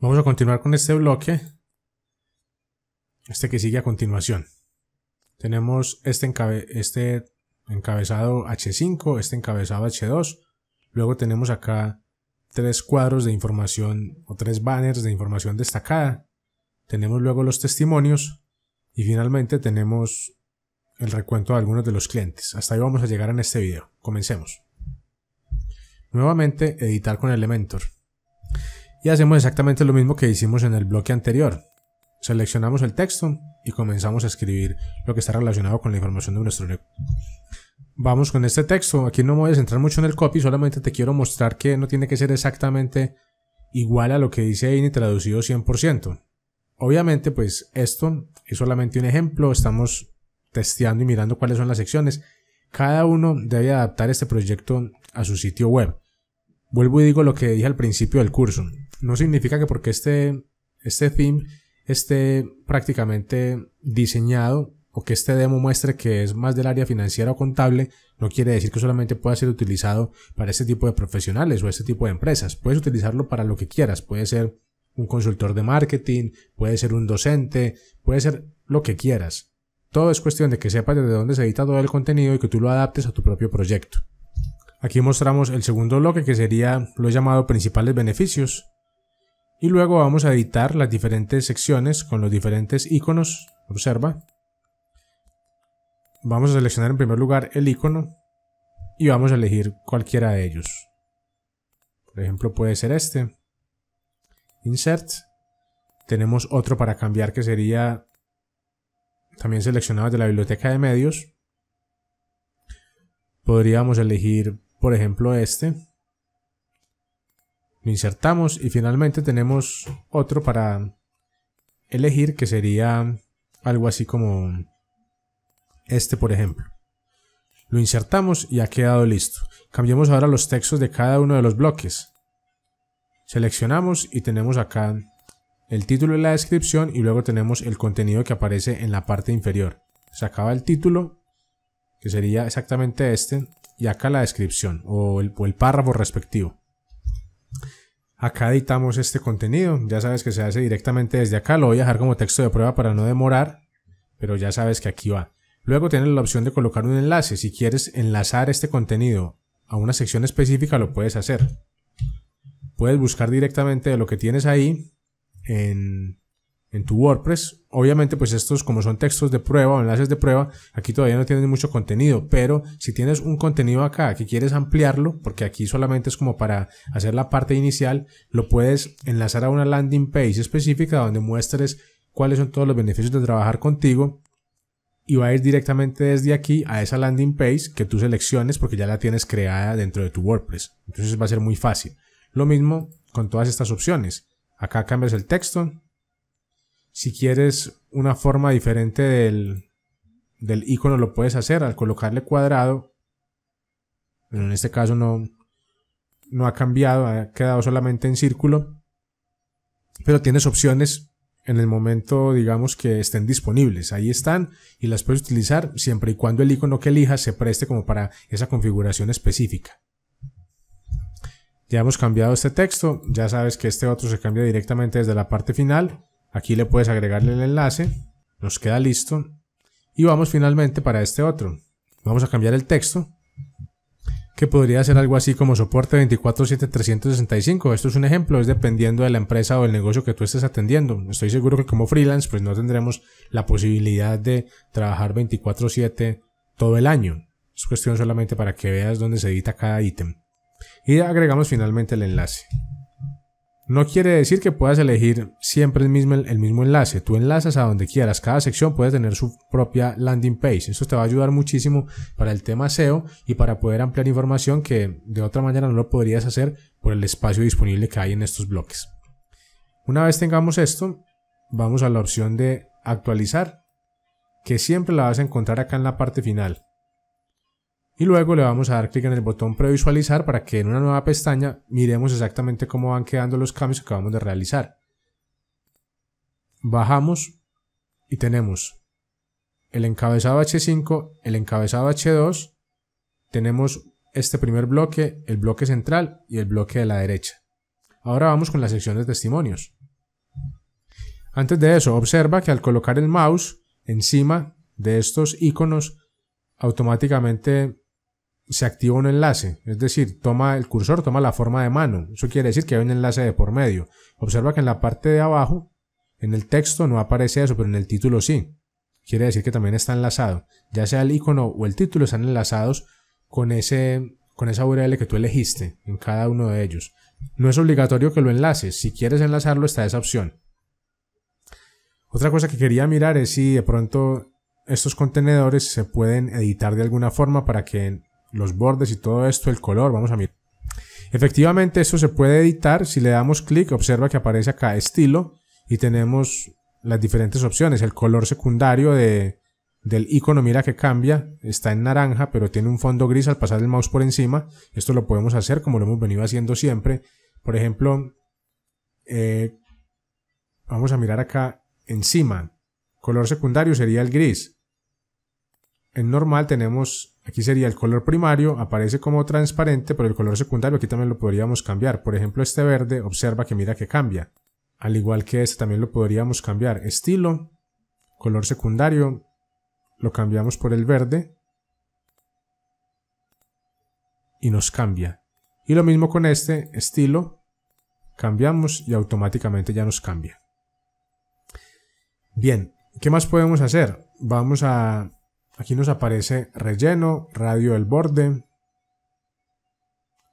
Vamos a continuar con este bloque. Este que sigue a continuación. Tenemos este, este encabezado H5, este encabezado H2. Luego tenemos acá tres cuadros de información o tres banners de información destacada. Tenemos luego los testimonios y finalmente tenemos el recuento de algunos de los clientes. Hasta ahí vamos a llegar en este video. Comencemos. Nuevamente, editar con Elementor y hacemos exactamente lo mismo que hicimos en el bloque anterior. Seleccionamos el texto y comenzamos a escribir lo que está relacionado con la información de nuestro Vamos con este texto, aquí no me voy a centrar mucho en el copy, solamente te quiero mostrar que no tiene que ser exactamente igual a lo que dice ahí ni traducido 100%. Obviamente, pues esto es solamente un ejemplo, estamos testeando y mirando cuáles son las secciones. Cada uno debe adaptar este proyecto a su sitio web. Vuelvo y digo lo que dije al principio del curso no significa que porque este, este theme esté prácticamente diseñado o que este demo muestre que es más del área financiera o contable, no quiere decir que solamente pueda ser utilizado para este tipo de profesionales o este tipo de empresas. Puedes utilizarlo para lo que quieras. Puede ser un consultor de marketing, puede ser un docente, puede ser lo que quieras. Todo es cuestión de que sepas desde dónde se edita todo el contenido y que tú lo adaptes a tu propio proyecto. Aquí mostramos el segundo bloque que sería lo llamado principales beneficios y luego vamos a editar las diferentes secciones con los diferentes iconos. Observa. Vamos a seleccionar en primer lugar el icono y vamos a elegir cualquiera de ellos. Por ejemplo, puede ser este. Insert. Tenemos otro para cambiar que sería también seleccionado de la biblioteca de medios. Podríamos elegir, por ejemplo, este lo insertamos y finalmente tenemos otro para elegir que sería algo así como este por ejemplo. Lo insertamos y ha quedado listo. Cambiemos ahora los textos de cada uno de los bloques. Seleccionamos y tenemos acá el título y la descripción y luego tenemos el contenido que aparece en la parte inferior. Se acaba el título, que sería exactamente este, y acá la descripción o el párrafo respectivo. Acá editamos este contenido, ya sabes que se hace directamente desde acá, lo voy a dejar como texto de prueba para no demorar, pero ya sabes que aquí va. Luego tienes la opción de colocar un enlace, si quieres enlazar este contenido a una sección específica lo puedes hacer. Puedes buscar directamente de lo que tienes ahí en en tu WordPress. Obviamente, pues estos como son textos de prueba o enlaces de prueba, aquí todavía no tienen mucho contenido, pero si tienes un contenido acá que quieres ampliarlo, porque aquí solamente es como para hacer la parte inicial, lo puedes enlazar a una landing page específica donde muestres cuáles son todos los beneficios de trabajar contigo y va a ir directamente desde aquí a esa landing page que tú selecciones porque ya la tienes creada dentro de tu WordPress. Entonces va a ser muy fácil. Lo mismo con todas estas opciones. Acá cambias el texto, si quieres una forma diferente del, icono, lo puedes hacer al colocarle cuadrado. en este caso no, no ha cambiado, ha quedado solamente en círculo. Pero tienes opciones en el momento, digamos, que estén disponibles. Ahí están y las puedes utilizar siempre y cuando el icono que elijas se preste como para esa configuración específica. Ya hemos cambiado este texto, ya sabes que este otro se cambia directamente desde la parte final. Aquí le puedes agregarle el enlace, nos queda listo. Y vamos finalmente para este otro. Vamos a cambiar el texto, que podría ser algo así como soporte 24-7-365. Esto es un ejemplo, es dependiendo de la empresa o el negocio que tú estés atendiendo. Estoy seguro que como freelance pues no tendremos la posibilidad de trabajar 24-7 todo el año. Es cuestión solamente para que veas dónde se edita cada ítem. Y agregamos finalmente el enlace. No quiere decir que puedas elegir siempre el mismo, el mismo enlace. Tú enlazas a donde quieras. Cada sección puede tener su propia landing page. Eso te va a ayudar muchísimo para el tema SEO y para poder ampliar información que de otra manera no lo podrías hacer por el espacio disponible que hay en estos bloques. Una vez tengamos esto, vamos a la opción de actualizar, que siempre la vas a encontrar acá en la parte final y luego le vamos a dar clic en el botón previsualizar para que en una nueva pestaña miremos exactamente cómo van quedando los cambios que acabamos de realizar. Bajamos y tenemos el encabezado H5, el encabezado H2, tenemos este primer bloque, el bloque central y el bloque de la derecha. Ahora vamos con la sección de testimonios. Antes de eso, observa que al colocar el mouse encima de estos iconos, automáticamente se activa un enlace, es decir, toma el cursor, toma la forma de mano. Eso quiere decir que hay un enlace de por medio. Observa que en la parte de abajo, en el texto no aparece eso, pero en el título sí. Quiere decir que también está enlazado. Ya sea el icono o el título están enlazados con, ese, con esa URL que tú elegiste en cada uno de ellos. No es obligatorio que lo enlaces. Si quieres enlazarlo, está esa opción. Otra cosa que quería mirar es si de pronto estos contenedores se pueden editar de alguna forma para que los bordes y todo esto, el color, vamos a mirar. Efectivamente, esto se puede editar. Si le damos clic, observa que aparece acá estilo y tenemos las diferentes opciones. El color secundario de, del icono, mira que cambia, está en naranja, pero tiene un fondo gris al pasar el mouse por encima. Esto lo podemos hacer como lo hemos venido haciendo siempre. Por ejemplo, eh, vamos a mirar acá encima. Color secundario sería el gris. En normal tenemos Aquí sería el color primario, aparece como transparente, pero el color secundario aquí también lo podríamos cambiar. Por ejemplo, este verde, observa que mira que cambia. Al igual que este también lo podríamos cambiar. Estilo, color secundario, lo cambiamos por el verde y nos cambia. Y lo mismo con este, estilo, cambiamos y automáticamente ya nos cambia. Bien, ¿qué más podemos hacer? Vamos a Aquí nos aparece relleno, radio del borde,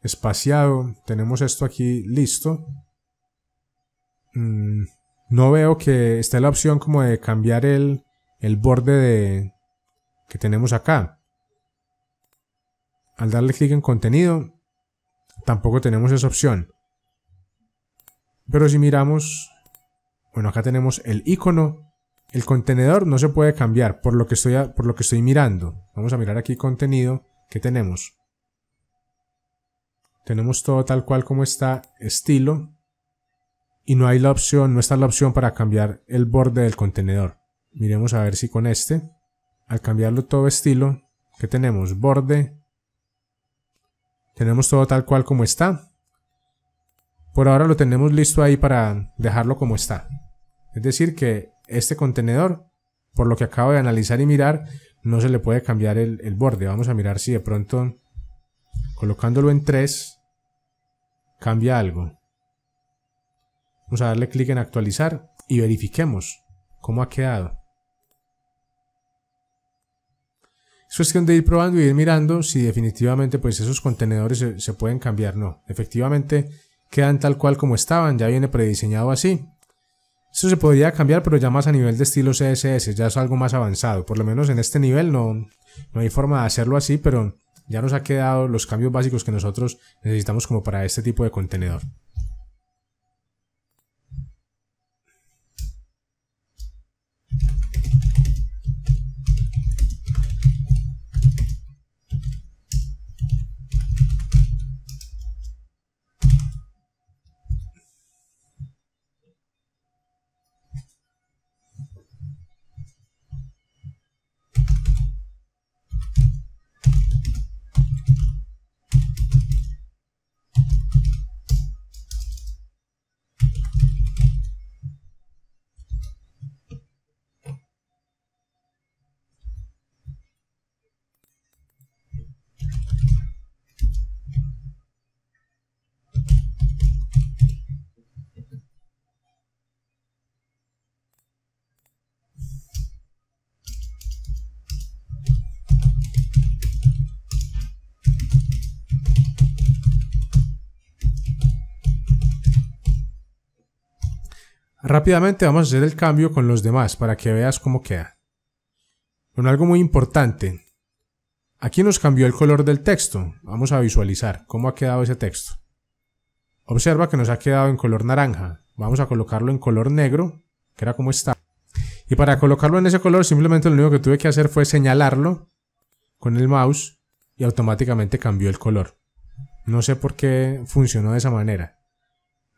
espaciado. Tenemos esto aquí listo. Mm, no veo que esté la opción como de cambiar el, el borde de, que tenemos acá. Al darle clic en contenido, tampoco tenemos esa opción. Pero si miramos, bueno, acá tenemos el icono el contenedor no se puede cambiar por lo que estoy, por lo que estoy mirando. Vamos a mirar aquí contenido. ¿Qué tenemos? Tenemos todo tal cual como está, estilo. Y no hay la opción, no está la opción para cambiar el borde del contenedor. Miremos a ver si con este, al cambiarlo todo estilo, ¿qué tenemos? Borde. Tenemos todo tal cual como está. Por ahora lo tenemos listo ahí para dejarlo como está. Es decir que este contenedor, por lo que acabo de analizar y mirar, no se le puede cambiar el, borde. Vamos a mirar si de pronto colocándolo en 3 cambia algo. Vamos a darle clic en actualizar y verifiquemos cómo ha quedado. Es cuestión de ir probando y ir mirando si definitivamente pues esos contenedores se pueden cambiar. No, efectivamente quedan tal cual como estaban, ya viene prediseñado así. Esto se podría cambiar, pero ya más a nivel de estilo CSS, ya es algo más avanzado. Por lo menos en este nivel no, no hay forma de hacerlo así, pero ya nos ha quedado los cambios básicos que nosotros necesitamos como para este tipo de contenedor. Rápidamente vamos a hacer el cambio con los demás para que veas cómo queda. Con algo muy importante. Aquí nos cambió el color del texto. Vamos a visualizar cómo ha quedado ese texto. Observa que nos ha quedado en color naranja. Vamos a colocarlo en color negro, que era como está. Y para colocarlo en ese color simplemente lo único que tuve que hacer fue señalarlo con el mouse y automáticamente cambió el color. No sé por qué funcionó de esa manera.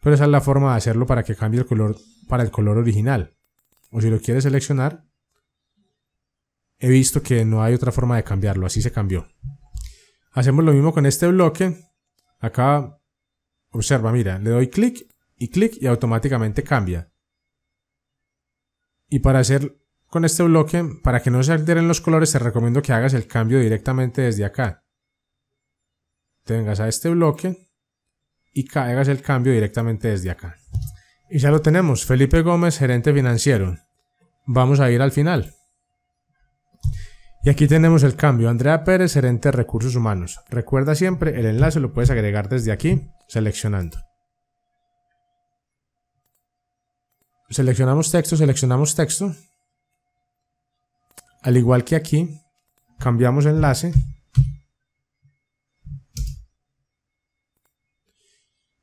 Pero esa es la forma de hacerlo para que cambie el color para el color original. O si lo quieres seleccionar, he visto que no hay otra forma de cambiarlo, así se cambió. Hacemos lo mismo con este bloque. Acá, observa, mira, le doy clic y clic y automáticamente cambia. Y para hacer con este bloque, para que no se alteren los colores, te recomiendo que hagas el cambio directamente desde acá. tengas a este bloque y hagas el cambio directamente desde acá. Y ya lo tenemos, Felipe Gómez, gerente financiero. Vamos a ir al final. Y aquí tenemos el cambio. Andrea Pérez, gerente de recursos humanos. Recuerda siempre, el enlace lo puedes agregar desde aquí, seleccionando. Seleccionamos texto, seleccionamos texto. Al igual que aquí, cambiamos enlace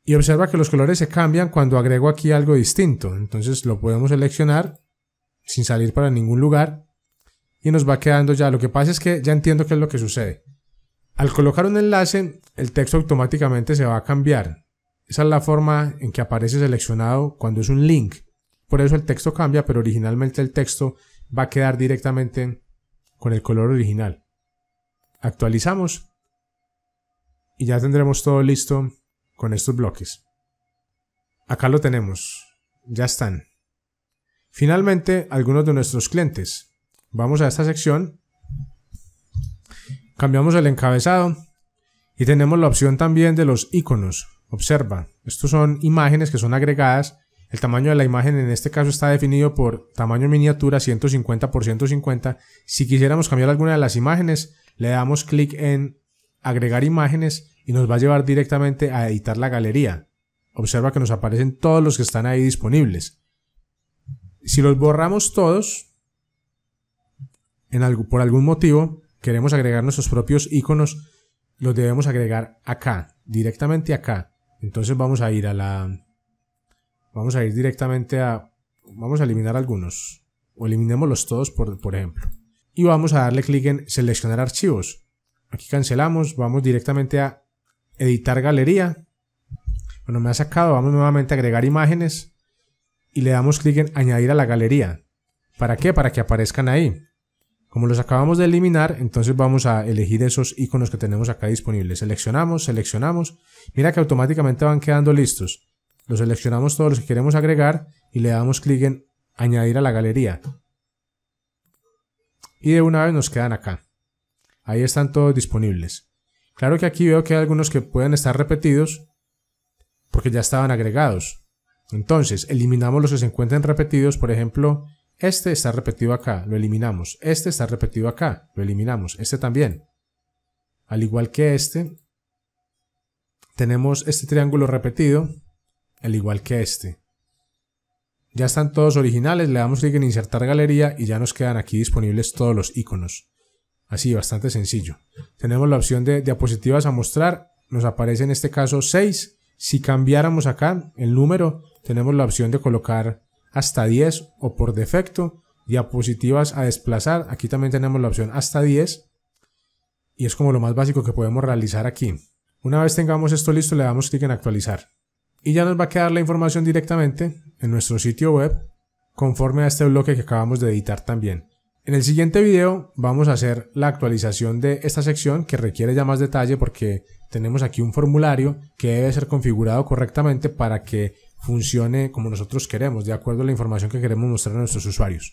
Y observa que los colores se cambian cuando agrego aquí algo distinto. Entonces lo podemos seleccionar sin salir para ningún lugar. Y nos va quedando ya. Lo que pasa es que ya entiendo qué es lo que sucede. Al colocar un enlace, el texto automáticamente se va a cambiar. Esa es la forma en que aparece seleccionado cuando es un link. Por eso el texto cambia, pero originalmente el texto va a quedar directamente con el color original. Actualizamos y ya tendremos todo listo con estos bloques. Acá lo tenemos. Ya están. Finalmente, algunos de nuestros clientes. Vamos a esta sección. Cambiamos el encabezado. Y tenemos la opción también de los iconos. Observa, estos son imágenes que son agregadas. El tamaño de la imagen en este caso está definido por tamaño miniatura 150 x 150. Si quisiéramos cambiar alguna de las imágenes, le damos clic en agregar imágenes y nos va a llevar directamente a editar la galería. Observa que nos aparecen todos los que están ahí disponibles. Si los borramos todos, por algún motivo, queremos agregar nuestros propios iconos, los debemos agregar acá, directamente acá. Entonces vamos a ir a la... Vamos a ir directamente a... Vamos a eliminar algunos. O eliminémoslos todos, por, por ejemplo. Y vamos a darle clic en seleccionar archivos. Aquí cancelamos, vamos directamente a editar galería. Bueno, me ha sacado, vamos nuevamente a agregar imágenes y le damos clic en añadir a la galería. ¿Para qué? Para que aparezcan ahí. Como los acabamos de eliminar, entonces vamos a elegir esos iconos que tenemos acá disponibles. Seleccionamos, seleccionamos. Mira que automáticamente van quedando listos. Los seleccionamos todos los que queremos agregar y le damos clic en añadir a la galería. Y de una vez nos quedan acá. Ahí están todos disponibles. Claro que aquí veo que hay algunos que pueden estar repetidos porque ya estaban agregados. Entonces, eliminamos los que se encuentren repetidos. Por ejemplo, este está repetido acá, lo eliminamos. Este está repetido acá, lo eliminamos. Este también. Al igual que este, tenemos este triángulo repetido, al igual que este. Ya están todos originales, le damos clic en insertar galería y ya nos quedan aquí disponibles todos los iconos. Así, bastante sencillo. Tenemos la opción de diapositivas a mostrar. Nos aparece en este caso 6. Si cambiáramos acá el número, tenemos la opción de colocar hasta 10 o por defecto. Diapositivas a desplazar. Aquí también tenemos la opción hasta 10. Y es como lo más básico que podemos realizar aquí. Una vez tengamos esto listo, le damos clic en actualizar. Y ya nos va a quedar la información directamente en nuestro sitio web conforme a este bloque que acabamos de editar también. En el siguiente video vamos a hacer la actualización de esta sección que requiere ya más detalle porque tenemos aquí un formulario que debe ser configurado correctamente para que funcione como nosotros queremos, de acuerdo a la información que queremos mostrar a nuestros usuarios.